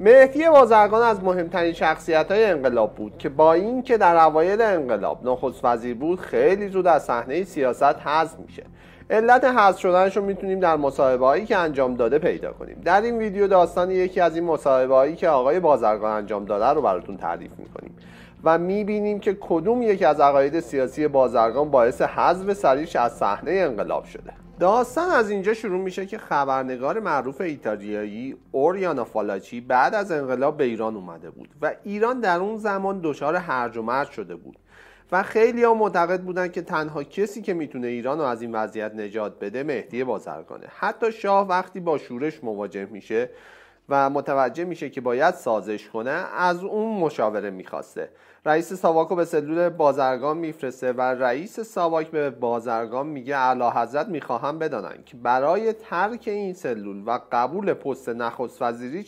مهدی بازرگان از مهمترین شخصیت های انقلاب بود که با اینکه در اوایل انقلاب نخست وزیر بود خیلی زود از صحنه سیاست حذف میشه علت حذف شدنش رو میتونیم در مصاحبه هایی که انجام داده پیدا کنیم در این ویدیو داستان یکی از این مصاحبه هایی که آقای بازرگان انجام داده رو براتون تعریف میکنیم و میبینیم که کدوم یکی از عقاید سیاسی بازرگان باعث حذف سریش از صحنه انقلاب شده داستان از اینجا شروع میشه که خبرنگار معروف ایتالیایی اوریانا فالاچی بعد از انقلاب به ایران اومده بود و ایران در اون زمان دچار هرج و مرج شده بود و خیلی ها معتقد بودن که تنها کسی که میتونه ایران رو از این وضعیت نجات بده مهدی بازرگانه حتی شاه وقتی با شورش مواجه میشه و متوجه میشه که باید سازش کنه از اون مشاوره میخواسته رئیس ساواکو به سلول بازرگان میفرسته و رئیس ساواک به بازرگان میگه اعلی حضرت میخواهم بدانند که برای ترک این سلول و قبول پست نخست وزیری